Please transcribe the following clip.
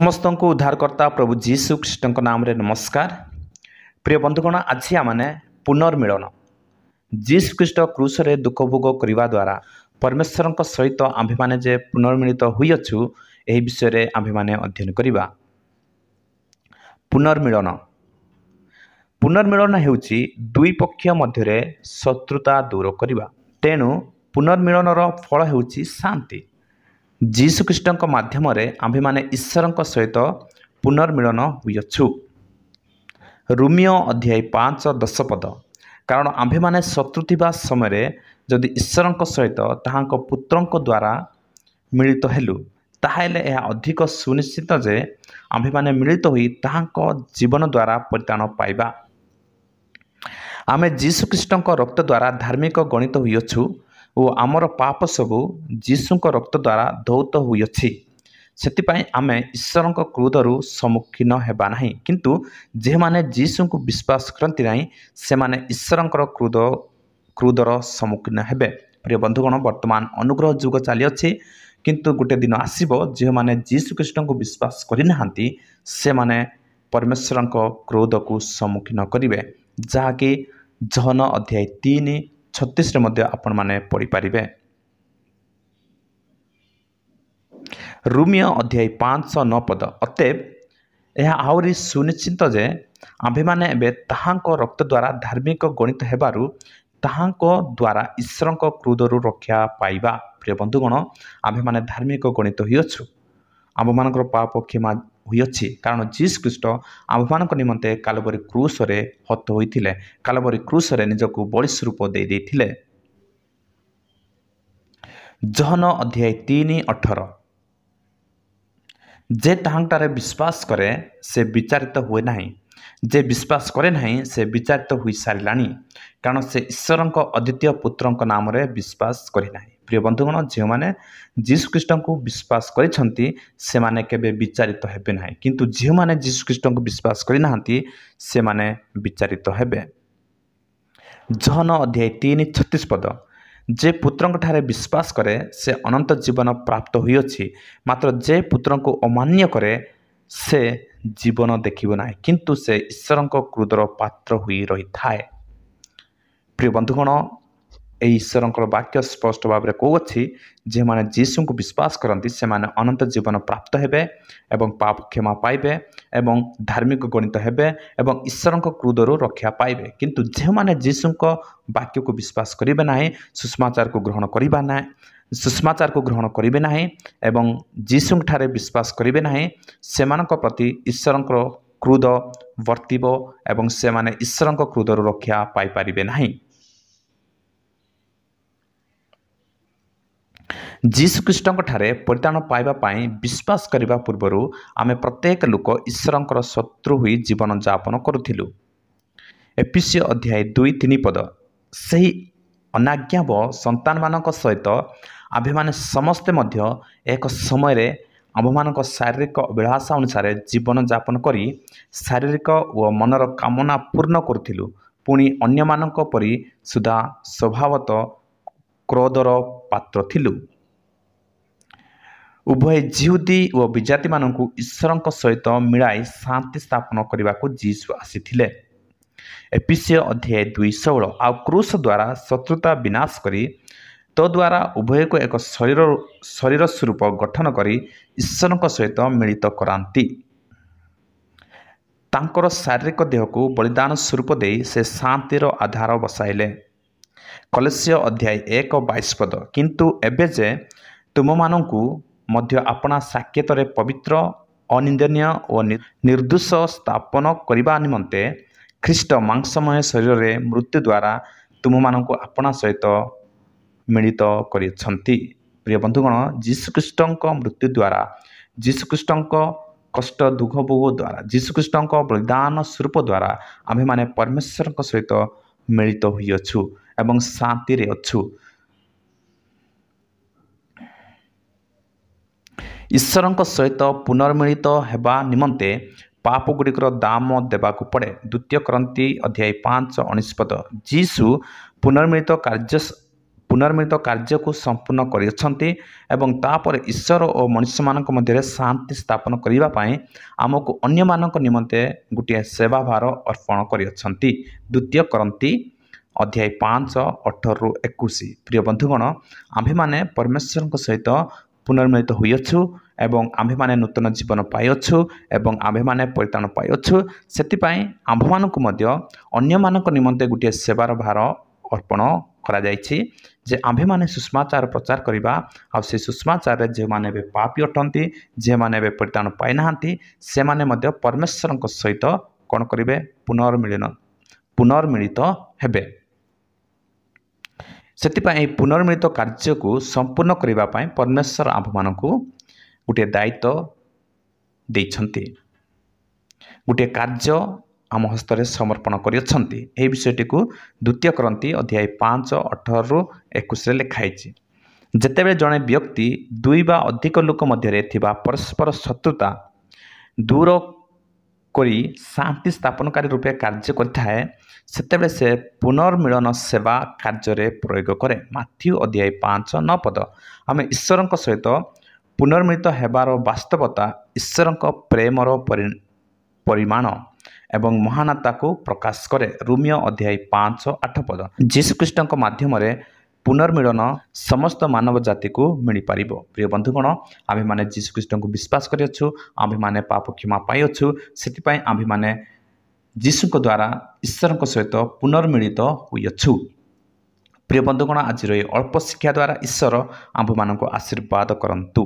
ସମସ୍ତଙ୍କୁ ଉଦ୍ଧାରକର୍ତ୍ତା ପ୍ରଭୁ ଯୀଶୁ ଖ୍ରୀଷ୍ଟଙ୍କ ନାମରେ ନମସ୍କାର ପ୍ରିୟ ବନ୍ଧୁଗଣ ଆଜି ଆମେ ପୁନର୍ମିଳନ ଯୀଶୁ ଖ୍ରୀଷ୍ଟ କୃଷରେ ଦୁଃଖଭୋଗ କରିବା ଦ୍ୱାରା ପରମେଶ୍ୱରଙ୍କ ସହିତ ଆମ୍ଭେମାନେ ଯେ ପୁନର୍ମିଳିତ ହୋଇଅଛୁ ଏହି ବିଷୟରେ ଆମ୍ଭେମାନେ ଅଧ୍ୟୟନ କରିବା ପୁନର୍ମିଳନ ପୁନର୍ମିଳନ ହେଉଛି ଦୁଇ ପକ୍ଷ ମଧ୍ୟରେ ଶତ୍ରୁତା ଦୂର କରିବା ତେଣୁ ପୁନର୍ମିଳନର ଫଳ ହେଉଛି ଶାନ୍ତି ଯୀଶୁ ଖ୍ରୀଷ୍ଟଙ୍କ ମାଧ୍ୟମରେ ଆମ୍ଭେମାନେ ଈଶ୍ୱରଙ୍କ ସହିତ ପୁନର୍ମିଳନ ହୋଇଅଛୁ ରୁମିଓ ଅଧ୍ୟାୟ ପାଞ୍ଚ ଦଶ ପଦ କାରଣ ଆମ୍ଭେମାନେ ଶତ୍ରୁ ଥିବା ସମୟରେ ଯଦି ଈଶ୍ୱରଙ୍କ ସହିତ ତାହାଙ୍କ ପୁତ୍ରଙ୍କ ଦ୍ୱାରା ମିଳିତ ହେଲୁ ତାହେଲେ ଏହା ଅଧିକ ସୁନିଶ୍ଚିତ ଯେ ଆମ୍ଭେମାନେ ମିଳିତ ହୋଇ ତାହାଙ୍କ ଜୀବନ ଦ୍ୱାରା ପରିତାଣ ପାଇବା ଆମେ ଯୀଶୁ ଖ୍ରୀଷ୍ଟଙ୍କ ରକ୍ତ ଦ୍ୱାରା ଧାର୍ମିକ ଗଣିତ ହୋଇଅଛୁ ଓ ଆମର ପାପ ସବୁ ଯୀଶୁଙ୍କ ରକ୍ତ ଦ୍ୱାରା ଧୌତ ହୋଇଅଛି ସେଥିପାଇଁ ଆମେ ଈଶ୍ୱରଙ୍କ କ୍ରୋଧରୁ ସମ୍ମୁଖୀନ ହେବା ନାହିଁ କିନ୍ତୁ ଯେଉଁମାନେ ଯୀଶୁଙ୍କୁ ବିଶ୍ୱାସ କରନ୍ତି ନାହିଁ ସେମାନେ ଈଶ୍ୱରଙ୍କର କ୍ରୋଧ କ୍ରୋଧର ସମ୍ମୁଖୀନ ହେବେ ପ୍ରିୟ ବନ୍ଧୁଗଣ ବର୍ତ୍ତମାନ ଅନୁଗ୍ରହ ଯୁଗ ଚାଲିଅଛି କିନ୍ତୁ ଗୋଟିଏ ଦିନ ଆସିବ ଯେଉଁମାନେ ଯୀଶୁ ଖ୍ରୀଷ୍ଣଙ୍କୁ ବିଶ୍ୱାସ କରିନାହାନ୍ତି ସେମାନେ ପରମେଶ୍ୱରଙ୍କ କ୍ରୋଧକୁ ସମ୍ମୁଖୀନ କରିବେ ଯାହାକି ଜହନ ଅଧ୍ୟାୟ ତିନି ଛତିଶରେ ମଧ୍ୟ ଆପଣମାନେ ପଢ଼ିପାରିବେ ରୁମିଅ ଅଧ୍ୟାୟ ପାଞ୍ଚଶହ ନଅ ପଦ ଅତେ ଏହା ଆହୁରି ସୁନିଶ୍ଚିତ ଯେ ଆମ୍ଭେମାନେ ଏବେ ତାହାଙ୍କ ରକ୍ତ ଦ୍ୱାରା ଧାର୍ମିକ ଗଣିତ ହେବାରୁ ତାହାଙ୍କ ଦ୍ୱାରା ଈଶ୍ୱରଙ୍କ କ୍ରୋଧରୁ ରକ୍ଷା ପାଇବା ପ୍ରିୟ ବନ୍ଧୁଗଣ ଆମ୍ଭେମାନେ ଧାର୍ମିକ ଗଣିତ ହୋଇଅଛୁ ଆମ୍ଭମାନଙ୍କର ପାପ କ୍ଷମା ହୋଇଅଛି କାରଣ ଯୀଶୁ ଖ୍ରୀଷ୍ଟ ଆମ୍ଭମାନଙ୍କ ନିମନ୍ତେ କାଲବରି କ୍ରୁଶରେ ହତ ହୋଇଥିଲେ କାଲବରି କ୍ରୁଶରେ ନିଜକୁ ବଳିଶ ରୂପ ଦେଇଦେଇଥିଲେ ଜହନ ଅଧ୍ୟାୟ ତିନି ଅଠର ଯେ ତାହାଠାରେ ବିଶ୍ୱାସ କରେ ସେ ବିଚାରିତ ହୁଏ ନାହିଁ ଯେ ବିଶ୍ୱାସ କରେ ନାହିଁ ସେ ବିଚାରିତ ହୋଇସାରିଲାଣି କାରଣ ସେ ଈଶ୍ୱରଙ୍କ ଅଦ୍ୱିତୀୟ ପୁତ୍ରଙ୍କ ନାମରେ ବିଶ୍ୱାସ କରିନାହିଁ প্রিয় বন্ধুগণ ଯେଉଁମାନେ ଯୀଶୁ ଖ୍ରୀଷ୍ଟଙ୍କୁ ବିଶ୍ୱାସ କରିଛନ୍ତି ସେମାନେ କେବେ ବିଚାରିତ ହେବେ ନାହିଁ କିନ୍ତୁ ଯେଉଁମାନେ ଯୀଶୁ ଖ୍ରୀଷ୍ଟଙ୍କୁ ବିଶ୍ୱାସ କରିନାହାନ୍ତି ସେମାନେ ବିଚାରିତ ହେବେ ଜହନ ଅଧ୍ୟାୟ ତିନି ଛତିଶ ପଦ ଯେ ପୁତ୍ରଙ୍କଠାରେ ବିଶ୍ୱାସ କରେ ସେ ଅନନ୍ତ ଜୀବନ ପ୍ରାପ୍ତ ହୋଇଅଛି ମାତ୍ର ଯେ ପୁତ୍ରଙ୍କୁ ଅମାନ୍ୟ କରେ ସେ ଜୀବନ ଦେଖିବ ନାହିଁ କିନ୍ତୁ ସେ ଈଶ୍ୱରଙ୍କ କ୍ରୋଧର ପାତ୍ର ହୋଇ ରହିଥାଏ ପ୍ରିୟ ବନ୍ଧୁଗଣ ईश्वर वाक्य स्पष्ट भाव में कहूँ जे मैंने जीशु को विश्वास करती से अनंत जीवन प्राप्त हे पाप क्षमा पाइबे धार्मिक गणित हे ईश्वर क्रोधर रक्षा पाइबे किंतु जे मैंने जीशु वाक्य को विश्वास करेंगे ना सुषमाचार को ग्रहण करवा ना ସୁଷମାଚାର କୁ ଗ୍ରହଣ କରିବେ ନାହିଁ ଏବଂ ଯୀଶୁଙ୍କ ଠାରେ ବିଶ୍ୱାସ କରିବେ ନାହିଁ ସେମାନଙ୍କ ପ୍ରତି ଈଶ୍ୱରଙ୍କର କ୍ରୋଧ ବର୍ତ୍ତିବ ଏବଂ ସେମାନେ ଈଶ୍ୱରଙ୍କ କ୍ରୋଧରୁ ରକ୍ଷା ପାଇପାରିବେ ନାହିଁ ଯୀଶୁଖ୍ରୀଷ୍ଟଙ୍କଠାରେ ପରିତାଣ ପାଇବା ପାଇଁ ବିଶ୍ୱାସ କରିବା ପୂର୍ବରୁ ଆମେ ପ୍ରତ୍ୟେକ ଲୋକ ଈଶ୍ୱରଙ୍କର ଶତ୍ରୁ ହୋଇ ଜୀବନଯାପନ କରୁଥିଲୁ ଏପିସି ଅଧ୍ୟାୟ ଦୁଇ ତିନି ପଦ ସେହି ଅନାଜ୍ଞାବ ସନ୍ତାନମାନଙ୍କ ସହିତ ଆମ୍ଭେମାନେ ସମସ୍ତେ ମଧ୍ୟ ଏକ ସମୟରେ ଆମ୍ଭମାନଙ୍କ ଶାରୀରିକ ଅଭିଳାଷା ଅନୁସାରେ ଜୀବନଯାପନ କରି ଶାରୀରିକ ଓ ମନର କାମନା ପୂର୍ଣ୍ଣ କରୁଥିଲୁ ପୁଣି ଅନ୍ୟମାନଙ୍କ ପରି ସୁଦ୍ଧା ସ୍ୱଭାବତଃ କ୍ରୋଧର ପାତ୍ର ଥିଲୁ ଉଭୟ ଜିହୁଦି ଓ ବିଜାତିମାନଙ୍କୁ ଈଶ୍ୱରଙ୍କ ସହିତ ମିଳାଇ ଶାନ୍ତି ସ୍ଥାପନ କରିବାକୁ ଯୀଶୁ ଆସିଥିଲେ ଏପିସିଓ ଅଧ୍ୟାୟ ଦୁଇ ଷୋହଳ ଆଉ କ୍ରୁଷ ଦ୍ୱାରା ଶତ୍ରୁତା ବିନାଶ କରି ଦ୍ୱାରା ଉଭୟକୁ ଏକ ଶରୀର ଶରୀର ସ୍ୱରୂପ ଗଠନ କରି ଈଶ୍ୱରଙ୍କ ସହିତ ମିଳିତ କରାନ୍ତି ତାଙ୍କର ଶାରୀରିକ ଦେହକୁ ବଳିଦାନ ସ୍ୱରୂପ ଦେଇ ସେ ଶାନ୍ତିର ଆଧାର ବସାଇଲେ କଲେସିଅ ଅଧ୍ୟାୟ ଏକ ବାଇଶ ପଦ କିନ୍ତୁ ଏବେ ଯେ ତୁମମାନଙ୍କୁ ମଧ୍ୟ ଆପଣା ସାକ୍ଷେତରେ ପବିତ୍ର ଅନିନ୍ଦନୀୟ ଓ ନିର୍ଦ୍ଦୋଷ ସ୍ଥାପନ କରିବା ନିମନ୍ତେ ଖ୍ରୀଷ୍ଟ ମାଂସମୟ ଶରୀରରେ ମୃତ୍ୟୁ ଦ୍ୱାରା ତୁମମାନଙ୍କୁ ଆପଣା ସହିତ ମିଳିତ କରିଅଛନ୍ତି ପ୍ରିୟ ବନ୍ଧୁଗଣ ଯୀଶୁ ଖ୍ରୀଷ୍ଟଙ୍କ ମୃତ୍ୟୁ ଦ୍ୱାରା ଯୀଶୁଖ୍ରୀଷ୍ଟଙ୍କ କଷ୍ଟ ଦୁଃଖ ଭୋଗ ଦ୍ୱାରା ଯୀଶୁଖ୍ରୀଷ୍ଟଙ୍କ ବଳିଦାନ ସ୍ୱରୂପ ଦ୍ୱାରା ଆମ୍ଭେମାନେ ପରମେଶ୍ୱରଙ୍କ ସହିତ ମିଳିତ ହୋଇଅଛୁ ଏବଂ ଶାନ୍ତିରେ ଅଛୁ ଈଶ୍ୱରଙ୍କ ସହିତ ପୁନର୍ମିଳିତ ହେବା ନିମନ୍ତେ ପାପଗୁଡ଼ିକର ଦାମ ଦେବାକୁ ପଡ଼େ ଦ୍ୱିତୀୟ କରନ୍ତି ଅଧ୍ୟାୟ ପାଞ୍ଚ ଅନିଷ୍ପଦ ଯିଶୁ ପୁନର୍ମିଳିତ କାର୍ଯ୍ୟ ପୁନର୍ମିଳିତ କାର୍ଯ୍ୟକୁ ସମ୍ପୂର୍ଣ୍ଣ କରିଅଛନ୍ତି ଏବଂ ତାପରେ ଈଶ୍ୱର ଓ ମନୁଷ୍ୟମାନଙ୍କ ମଧ୍ୟରେ ଶାନ୍ତି ସ୍ଥାପନ କରିବା ପାଇଁ ଆମକୁ ଅନ୍ୟମାନଙ୍କ ନିମନ୍ତେ ଗୋଟିଏ ସେବାଭାର ଅର୍ପଣ କରିଅଛନ୍ତି ଦ୍ୱିତୀୟ କରନ୍ତି ଅଧ୍ୟାୟ ପାଞ୍ଚ ଅଠରରୁ ଏକୋଇଶ ପ୍ରିୟ ବନ୍ଧୁଗଣ ଆମ୍ଭେମାନେ ପରମେଶ୍ୱରଙ୍କ ସହିତ ପୁନର୍ମିଳିତ ହୋଇଅଛୁ ଏବଂ ଆମ୍ଭେମାନେ ନୂତନ ଜୀବନ ପାଇଅଛୁ ଏବଂ ଆମ୍ଭେମାନେ ପରିତ୍ରାଣ ପାଇଅଛୁ ସେଥିପାଇଁ ଆମ୍ଭମାନଙ୍କୁ ମଧ୍ୟ ଅନ୍ୟମାନଙ୍କ ନିମନ୍ତେ ଗୋଟିଏ ସେବାର ଭାର ଅର୍ପଣ କରାଯାଇଛି ଯେ ଆମ୍ଭେମାନେ ସୁଷମାଚାର ପ୍ରଚାର କରିବା ଆଉ ସେ ସୁଷମାଚାରରେ ଯେଉଁମାନେ ଏବେ ପାପି ଅଟନ୍ତି ଯେଉଁମାନେ ଏବେ ପରିତ୍ରାଣ ପାଇନାହାନ୍ତି ସେମାନେ ମଧ୍ୟ ପରମେଶ୍ୱରଙ୍କ ସହିତ କ'ଣ କରିବେ ପୁନର୍ମିଳନ ପୁନର୍ମିଳିତ ହେବେ ସେଥିପାଇଁ ଏହି ପୁନର୍ମିଳିତ କାର୍ଯ୍ୟକୁ ସମ୍ପୂର୍ଣ୍ଣ କରିବା ପାଇଁ ପରମେଶ୍ୱର ଆମ୍ଭମାନଙ୍କୁ ଗୋଟିଏ ଦାୟିତ୍ୱ ଦେଇଛନ୍ତି ଗୋଟିଏ କାର୍ଯ୍ୟ ଆମ ହସ୍ତରେ ସମର୍ପଣ କରିଅଛନ୍ତି ଏହି ବିଷୟଟିକୁ ଦ୍ୱିତୀୟ କରନ୍ତି ଅଧ୍ୟାୟ ପାଞ୍ଚ ଅଠରରୁ ଏକୋଇଶରେ ଲେଖା ଲେଖାହୋଇଛି ଯେତେବେଳେ ଜଣେ ବ୍ୟକ୍ତି ଦୁଇ ବା ଅଧିକ ଲୋକ ମଧ୍ୟରେ ଥିବା ପରସ୍ପର ଶତ୍ରୁତା ଦୂର କରି ଶାନ୍ତି ସ୍ଥାପନକାରୀ ରୂପେ କାର୍ଯ୍ୟ କରିଥାଏ ସେତେବେଳେ ସେ ପୁନର୍ମିଳନ ସେବା କାର୍ଯ୍ୟରେ ପ୍ରୟୋଗ କରେ ମାଥ୍ୟୁ ଅଧ୍ୟାୟ ପାଞ୍ଚ ନଅ ପଦ ଆମେ ଈଶ୍ୱରଙ୍କ ସହିତ ପୁନର୍ମିଳିତ ହେବାର ବାସ୍ତବତା ଈଶ୍ୱରଙ୍କ ପ୍ରେମର ପରିମାଣ ଏବଂ ମହାନତାକୁ ପ୍ରକାଶ କରେ ରୋମିଓ ଅଧ୍ୟାୟ ପାଞ୍ଚ ଆଠ ପଦ ଯୀଶୁଖ୍ରୀଷ୍ଟଙ୍କ ମାଧ୍ୟମରେ ପୁନର୍ମିଳନ ସମସ୍ତ ମାନବ ଜାତିକୁ ମିଳିପାରିବ ପ୍ରିୟ ବନ୍ଧୁଗଣ ଆମ୍ଭେମାନେ ଯୀଶୁଖ୍ରୀଷ୍ଟଙ୍କୁ ବିଶ୍ୱାସ କରିଅଛୁ ଆମ୍ଭେମାନେ ପାପ କ୍ଷମା ପାଇଅଛୁ ସେଥିପାଇଁ ଆମ୍ଭେମାନେ ଯୀଶୁଙ୍କ ଦ୍ୱାରା ଈଶ୍ୱରଙ୍କ ସହିତ ପୁନର୍ମିଳିତ ହୋଇଅଛୁ ପ୍ରିୟ ବନ୍ଧୁଗଣ ଆଜିର ଏହି ଅଳ୍ପ ଶିକ୍ଷା ଦ୍ୱାରା ଈଶ୍ୱର ଆମ୍ଭମାନଙ୍କୁ ଆଶୀର୍ବାଦ କରନ୍ତୁ